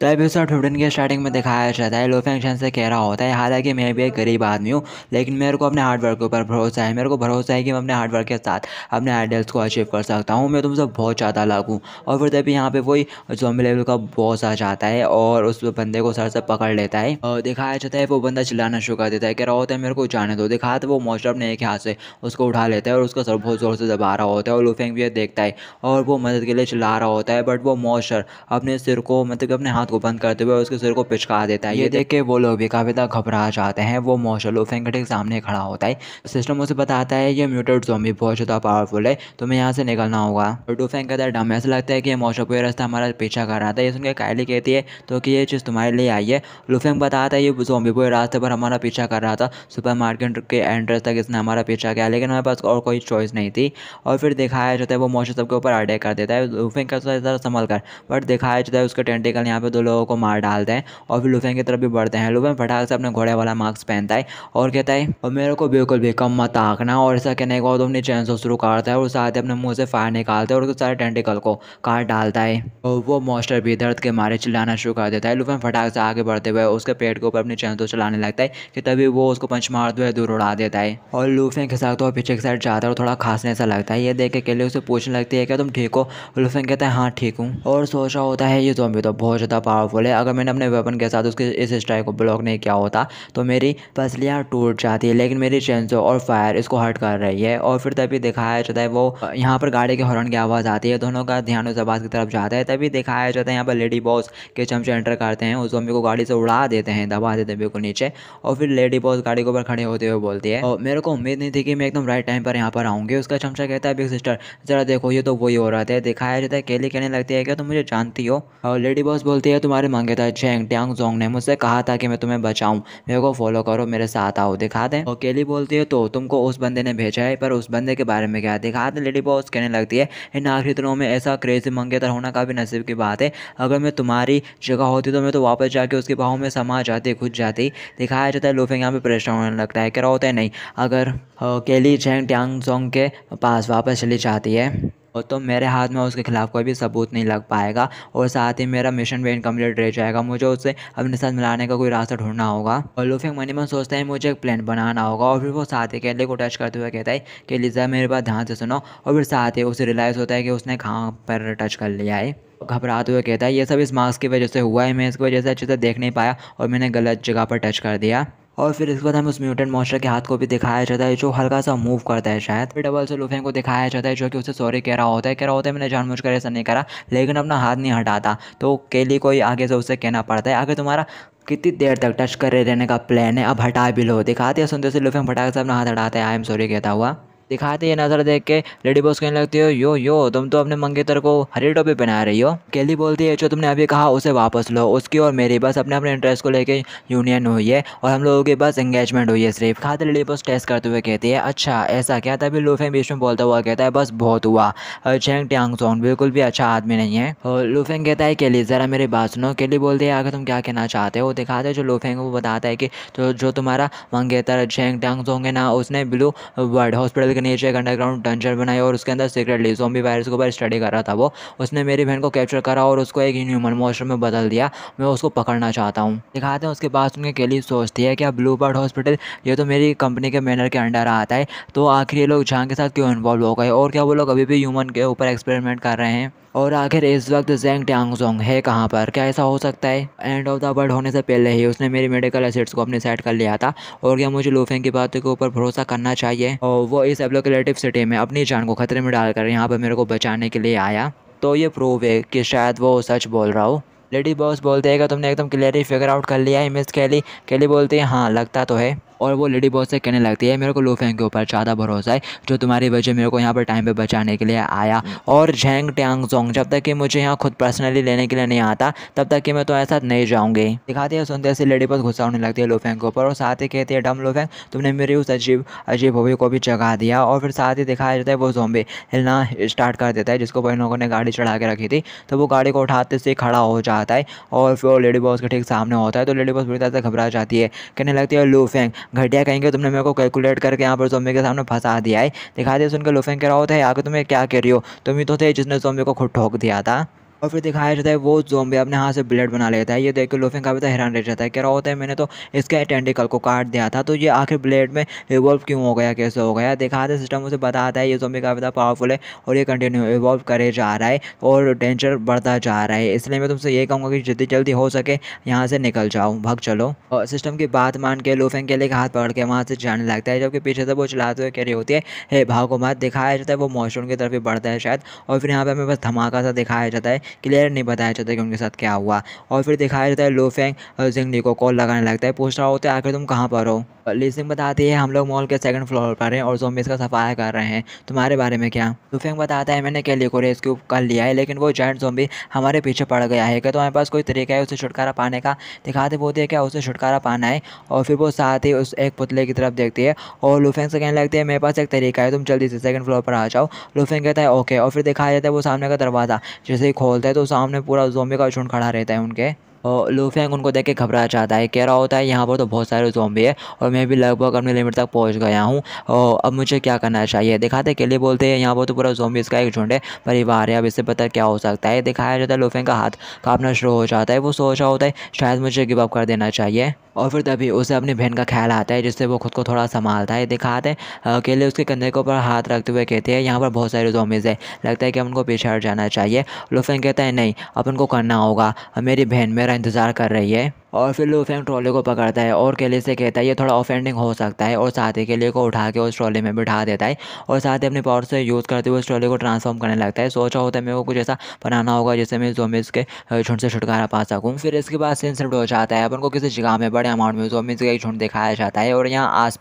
तो episode fifteen के starting में दिखाया जाता है लोफेंगशन से कह रहा होता है हालांकि मैं भी एक गरीब आदमी हूँ लेकिन मेरे को अपने हार्डवर्क के ऊपर भरोसा है मेरे को भरोसा है कि मैं अपने हार्डवर्क के साथ अपने आइडल्स को अचीव कर सकता हूँ मैं तुमसे बहुत ज़्यादा लागूँ और फिर तभी यहाँ पर वही जॉम्बी लेवल का बॉस आ जाता है और उस बंदे को सर से पकड़ लेता है और दिखाया जाता है वो बंदा चिल्लाना शुरू कर देता है कह रहा होता है मेरे को जाने दो दिखाते तो वो मोस्टर अपने एक हाथ से उसको उठा लेता है और उसका सर बहुत ज़ोर से दबा रहा होता है और लूफेंग भी देखता है और वो मदद के लिए चिल्ला रहा होता है बट वो मोस्टर अपने सिर को मतलब कि अपने हाथ हाथ को बंद करते हुए उसके सिर को पिचका देता है ये देख के वो लोग भी काफ़ी ज़्यादा घबरा जाते हैं वो मोशलो के सामने खड़ा होता है सिस्टम उसे बताता है ये म्यूटेड जोम्बी बहुत ज़्यादा पावरफुल है तुम्हें यहाँ से निकलना होगा टू फेंक कहता है डम ऐसा लगता है कि ये मोशो को रास्ता हमारा पीछा कर रहा था ये सुनकर कायली कहती है तो कि ये चीज़ तुम्हारे लिए आई है लुफेंग बताता है ये जोम्बी बॉय रास्ते पर हमारा पीछा कर रहा था सुपर मार्केट के एंट्रेंस तक इसने हमारा पीछा किया लेकिन हमारे पास और कोई चॉइस नहीं थी और फिर दिखाया जाता है वो मोशो सबके ऊपर अटैक कर देता है लुफेंग कहता है कर बट दिखाया जाता है उसका टेंटिकल यहाँ पर दो लोगों को मार डालते हैं और फिर लुफेन की तरफ भी बढ़ते हैं लुफेन फटाक से अपने घोड़े वाला मास्क पहनता है और कहता है और मेरे को बिल्कुल भी कम मत आंकना और ऐसा कहने के बाद अपनी चैन से शुरू करता है और साथ ही अपने मुँह से फायर निकालता है और सारे टेंटिकल को काट डालता है और वो मॉस्टर भी दर्द के मारे चिल्लाना शुरू कर देता है लुफेन फटाक से आगे बढ़ते हुए उसके पेट के ऊपर अपनी चैन से चलाने लगता है कि तभी वो उसको पंच मार दो दूर उड़ा देता है और लुफेन साथ हुआ पीछे की साइड जाता है और थोड़ा खांसने सा लगता है ये देख के केले उसे पूछने लगती है क्या तुम ठीक हो लुफेन कहता है हाँ ठीक हूँ और सोच रहा होता है ये जोम्बी तो बहुत ज़्यादा पावरफुल है अगर मैंने अपने वेपन के साथ उसके इस स्ट्राइक को ब्लॉक नहीं किया होता तो मेरी पसलियाँ टूट जाती है लेकिन मेरी चेंसो और फायर इसको हर्ट कर रही है और फिर तभी दिखाया जाता है वो यहाँ पर गाड़ी के हॉर्न की आवाज़ आती है दोनों का ध्यान उस की तरफ जाता है तभी दिखाया जाता है यहाँ पर लेडी बॉस के चमचे एंटर करते हैं उस जम्बी को गाड़ी से उड़ा देते हैं दबा देते हैं बिल्कुल नीचे और फिर लेडी बॉस गाड़ी के ऊपर खड़े होते हुए बोलती है और मेरे को उम्मीद नहीं थी कि मैं एकदम राइट टाइम पर यहाँ पर आऊँगी उसका चमचा कहता है बिग सिस्टर ज़रा देखो ये तो वही हो रहा था दिखाया जाता है केली कहने लगती है क्या तुम मुझे जानती हो और लेडी बॉस बोलती है यह तुम्हारे मंगेतर चेंग ट्यांग जोंग ने मुझसे कहा था कि मैं तुम्हें बचाऊं मेरे को फॉलो करो मेरे साथ आओ दिखा दें अकेली बोलती है तो तुमको उस बंदे ने भेजा है पर उस बंदे के बारे में क्या दिखा दें लेडी बॉस कहने लगती है इन आखिरी दिनों में ऐसा क्रेजी मंगेतर होना काफ़ी नसीब की बात है अगर मैं तुम्हारी जगह होती तो मैं तो वापस जाके उसके बाहों में समा जाती घुस जाती दिखाया जाता है लोफिंग यहाँ पर परेशान होने लगता है कह रहा होता है नहीं अगर अकेली चैंग ट्यांग जोंग के पास वापस चली जाती है और तो मेरे हाथ में उसके खिलाफ कोई भी सबूत नहीं लग पाएगा और साथ ही मेरा मिशन भी इनकम्प्लीट रह जाएगा मुझे उससे अपने साथ मिलाने का कोई रास्ता ढूंढना होगा और लूफिंग मन सोचता है मुझे एक प्लान बनाना होगा और फिर वो साथ ही केले को टच करते हुए कहता है कि लिजा मेरे पास ध्यान से सुनो और फिर साथ ही उसे रिलाइज होता है कि उसने कहाँ पर टच कर लिया है घबराते हुए कहता है ये सब इस मास्क की वजह से हुआ है मैं इसकी वजह से अच्छे से देख नहीं पाया और मैंने गलत जगह पर टच कर दिया और फिर इसके बाद हमें उस म्यूटेंट मॉन्स्टर के हाथ को भी दिखाया जाता है जो हल्का सा मूव करता है शायद फिर डबल से लुफेंग को दिखाया जाता है जो कि उसे सॉरी कह रहा होता है कह रहा होता है मैंने जानबूझ कर ऐसा नहीं करा लेकिन अपना हाथ नहीं हटाता तो केली को ही आगे से उसे कहना पड़ता है आगे तुम्हारा कितनी देर तक टच कर रहने का प्लान है अब हटा भी लो दिखाते हैं सुनते से लुफेंग फटाक से अपना हाथ हटाता है आई एम सॉरी कहता हुआ दिखाते ये नज़र देख के लेडी बॉस कहने लगती है यो यो तुम तो अपने मंगेतर को हरी टोपी पहना रही हो केली बोलती है जो तुमने अभी कहा उसे वापस लो उसकी और मेरी बस अपने अपने इंटरेस्ट को लेकर यूनियन हुई है और हम लोगों की बस एंगेजमेंट हुई है सिर्फ खाते लेडी बॉस टेस्ट करते हुए कहती है अच्छा ऐसा क्या अभी लूफेंग बीच में बोलता हुआ कहता है बस बहुत हुआ चेंग ट्यांग सोंग बिल्कुल भी अच्छा आदमी नहीं है और लूफेंग कहता है केली ज़रा मेरी बात सुनो केली बोलती है अगर तुम क्या कहना चाहते हो दिखाते जो लूफेंग वो बताता है कि तो जो तुम्हारा मंगेतर चेंग ट्यांग सोंग है ना उसने ब्लू वर्ड हॉस्पिटल एक नीचे एक अंडरग्राउंड डंजन बनाई और उसके अंदर सीक्रेटली जोम्बी वायरस के ऊपर स्टडी कर रहा था वो उसने मेरी बहन को कैप्चर करा और उसको एक ह्यूमन मोशन में बदल दिया मैं उसको पकड़ना चाहता हूँ दिखाते हैं उसके पास उनके केली सोचती है क्या ब्लू बर्ड हॉस्पिटल ये तो मेरी कंपनी के मैनर के अंडर आता है तो आखिर ये लोग झांग के साथ क्यों इन्वॉल्व हो गए और क्या वो लोग अभी भी ह्यूमन के ऊपर एक्सपेरिमेंट कर रहे हैं और आखिर इस वक्त जेंग जोंग है कहाँ पर क्या ऐसा हो सकता है एंड ऑफ द वर्ल्ड होने से पहले ही उसने मेरी मेडिकल एसेट्स को अपने सेट कर लिया था और क्या मुझे लूफेंग की बातों के ऊपर भरोसा करना चाहिए और वो इस एब्लोकेटिव सिटी में अपनी जान को खतरे में डालकर यहाँ पर मेरे को बचाने के लिए आया तो ये प्रूव है कि शायद वो सच बोल रहा हो लेडी बॉस बोलते हैं कि तुमने एकदम क्लियरली फिगर आउट कर लिया है मिस कैली कैली बोलती है हाँ लगता तो है और वो लेडी बॉस से कहने लगती है मेरे को लोफेंग के ऊपर ज़्यादा भरोसा है जो तुम्हारी वजह मेरे को यहाँ पर टाइम पर बचाने के लिए आया और झेंग ट्यांग जोंग जब तक कि मुझे यहाँ खुद पर्सनली लेने के लिए नहीं आता तब तक कि मैं तो ऐसा नहीं जाऊँगी दिखाते हैं सुनते ऐसे लेडी बॉस गुस्सा होने लगती है लोफेंग के ऊपर और साथ ही कहती है डम लोफेंग तुमने मेरी उस अजीब अजीब हॉबी को भी जगा दिया और फिर साथ ही दिखाया जाता है वो जोम्बे हिलना स्टार्ट कर देता है जिसको इन लोगों ने गाड़ी चढ़ा के रखी थी तो वो गाड़ी को उठाते से खड़ा हो जाता है और फिर लेडी बॉस के ठीक सामने होता है तो लेडी बॉस बुरी तरह से घबरा जाती है कहने लगती है लू फेंग घटिया कहेंगे तुमने मेरे को कैलकुलेट करके यहाँ पर जोम्बे के सामने फंसा दिया है दिखा दिया सुनकर लुफेंग के होता है आगे तुम्हें क्या कर रही हो तुम्हें तो थे जिसने जोम्बे को खुद ठोक दिया था और फिर दिखाया जाता है वो जोम्बी अपने हाथ से ब्लेड बना लेता है ये देख के लोफिंग काफ़ी तो हैरान रह जाता है कह रहा होता है मैंने तो इसके अटेंडिकल को काट दिया था तो ये आखिर ब्लेड में इवॉल्व क्यों हो गया कैसे हो गया दिखाते सिस्टम उसे बताता है ये जोम्बी काफ़ी ज़्यादा पावरफुल है और ये कंटिन्यू इवॉल्व करे जा रहा है और डेंजर बढ़ता जा रहा है इसलिए मैं तुमसे ये कहूँगा कि जितनी जल्दी हो सके यहाँ से निकल जाऊँ भाग चलो और सिस्टम की बात मान के लोफिंग के लिए हाथ पकड़ के वहाँ से जाने लगता है जबकि पीछे से वो चलाते हुए कह रही होती है भागो मत दिखाया जाता है वो मॉइस्टोन की तरफ ही बढ़ता है शायद और फिर यहाँ पर हमें बस धमाका सा दिखाया जाता है क्लियर नहीं बताया जाता कि उनके साथ क्या हुआ और फिर दिखाया जाता है लो फैंग जिंगली को कॉल लगाने लगता है पूछ रहा होता है आखिर तुम कहाँ पर हो ली सिंह बताती है हम लोग मॉल के सेकंड फ्लोर पर हैं और जोम्बिस का सफाया कर रहे हैं तुम्हारे बारे में क्या लुफेंग बताता है मैंने कैली को रेस्क्यू कर लिया है लेकिन वो जॉइंट जोम्बी हमारे पीछे पड़ गया है क्या तुम्हारे तो पास कोई तरीका है उसे छुटकारा पाने का दिखाते बोलते हैं क्या उसे छुटकारा पाना है और फिर वो साथ ही उस एक पुतले की तरफ देखती है और लुफेंग से कहने लगती है मेरे पास एक तरीका है तुम जल्दी से सेकंड फ्लोर पर आ जाओ लुफेंग कहता है ओके और फिर दिखाया जाता है वो सामने का दरवाज़ा जैसे ही खोल बोलता है तो सामने पूरा जोम्बी का झुंड खड़ा रहता है उनके और लूफेंग उनको देख के घबरा जाता है कह रहा होता है यहाँ पर तो बहुत सारे जोम्बी है और मैं भी लगभग अपने लिमिट तक पहुँच गया हूँ और अब मुझे क्या करना चाहिए दिखाते के लिए बोलते हैं यहाँ पर तो पूरा जोम्बी इसका एक झुंड है परिवार है अब इससे पता क्या हो सकता है दिखाया जाता है लूफेंग का हाथ कापना शुरू हो जाता है वो सोच रहा होता है शायद मुझे गिवअप कर देना चाहिए और फिर तभी उसे अपनी बहन का ख्याल आता है जिससे वो खुद को थोड़ा संभालता है दिखाते हैं अकेले उसके कंधे के ऊपर हाथ रखते हुए कहते हैं यहाँ पर बहुत सारे जोमिज़ है लगता है कि उनको पीछे हट जाना चाहिए लुफेन कहता है नहीं अपन को करना होगा मेरी बहन मेरा इंतज़ार कर रही है और फिर लूफेंग ट्रॉले को पकड़ता है और केले से कहता है ये थोड़ा ऑफेंडिंग हो सकता है और साथ ही केले को उठा के उस ट्रॉले में बिठा देता है और साथ ही अपने पावर से यूज़ करते हुए उस ट्रॉले को ट्रांसफॉर्म करने लगता है सोचा होता है मेरे को कुछ ऐसा बनाना होगा जिससे मैं जोमिस के झुंड से छुटकारा पा सकूँ फिर इसके बाद सीन हो जाता है अपन को किसी जगह में बड़े अमाउंट में जोमिस का ही झुंड दिखाया जाता है और यहाँ आस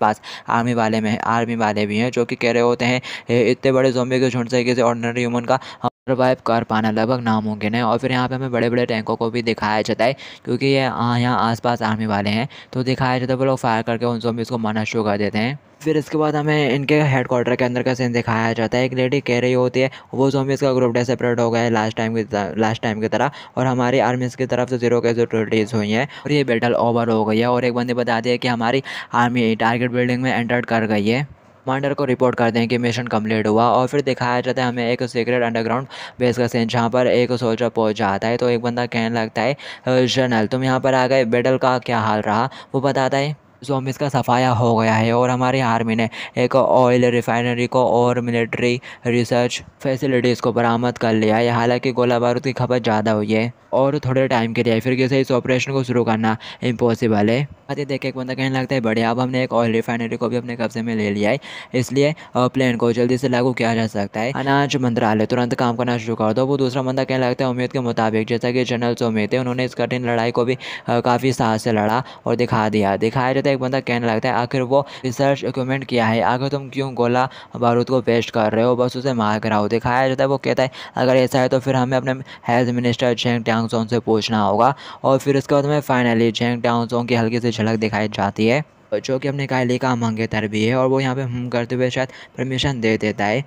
आर्मी वाले में आर्मी वाले भी हैं जो कि कह रहे होते हैं इतने बड़े जोमे के झुंड से किसी ऑर्डनरी ह्यूमन का सर्वाइव कर पाना लगभग नामुमकिन है और फिर यहाँ पे हमें बड़े बड़े टैंकों को भी दिखाया जाता है क्योंकि ये यहाँ आसपास आर्मी वाले हैं तो दिखाया जाता है वो लोग फायर करके उन सब इसको मना शुरू कर देते हैं फिर इसके बाद हमें इनके हेड क्वार्टर के अंदर का सीन दिखाया जाता है एक लेडी कह रही होती है वो जो जोम्बिस इसका ग्रुप डे सेपरेट हो गया है लास्ट टाइम की लास्ट टाइम की तरह और हमारी आर्मीज की तरफ से जीरो के जो कैजुअलिटीज़ हुई हैं और ये बैटल ओवर हो गई है और एक बंदे बता दिए कि हमारी आर्मी टारगेट बिल्डिंग में एंटर कर गई है कमांडर को रिपोर्ट करते हैं कि मिशन कम्प्लीट हुआ और फिर दिखाया जाता है हमें एक सीक्रेट अंडरग्राउंड बेस का सीन जहाँ पर एक सोल्जर पहुँच जाता है तो एक बंदा कहने लगता है जनरल तुम यहाँ पर आ गए बेडल का क्या हाल रहा वो बताता है जोमिस का सफाया हो गया है और हमारी आर्मी ने एक ऑयल रिफाइनरी को और मिलिट्री रिसर्च फैसिलिटीज़ को बरामद कर लिया है हालांकि गोला बारूद की खपत ज़्यादा हुई है और थोड़े टाइम के लिए फिर कैसे इस ऑपरेशन को शुरू करना इम्पॉसिबल है आते देख एक बंदा कहने लगता है बढ़िया अब हमने एक ऑयल रिफाइनरी को भी अपने कब्जे में ले लिया है इसलिए प्लान को जल्दी से लागू किया जा सकता है अनाज मंत्रालय तुरंत काम करना शुरू कर दो वो दूसरा बंदा कहने लगता है उम्मीद के मुताबिक जैसा कि जनरल सोमे थे उन्होंने इस कठिन लड़ाई को भी काफ़ी साहस से लड़ा और दिखा दिया दिखाया तो एक बंदा कहने लगता है आखिर वो रिसर्च इक्विपमेंट किया है आखिर तुम क्यों गोला बारूद को वेस्ट कर रहे हो बस उसे मार कर आओ दिखाया जाता है वो कहता है अगर ऐसा है तो फिर हमें अपने हेल्थ मिनिस्टर जेंग सोंग से पूछना होगा और फिर उसके बाद हमें फाइनली जेंग टांगसोंग की हल्की सी झलक दिखाई जाती है जो कि अपने कायले का मंगेतर भी है और वो यहाँ पे हम हम्म करते हुए शायद परमिशन दे देता है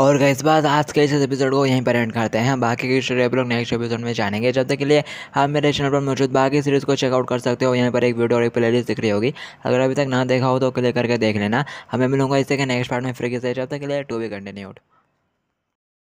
और इस बात आज के इस एपिसोड को यहीं पर एंड करते हैं बाकी की स्टोरी आप लोग नेक्स्ट एपिसोड में जानेंगे जब तक के लिए आप मेरे चैनल पर मौजूद बाकी सीरीज़ को चेकआउट कर सकते हो यहीं पर एक वीडियो और एक प्लेलिस्ट दिख रही होगी अगर अभी तक ना देखा हो तो क्लिक करके देख लेना हमें मिलूंगा इससे के नेक्स्ट पार्ट में फ्री से जब तक के लिए टू बी कंटिन्यूड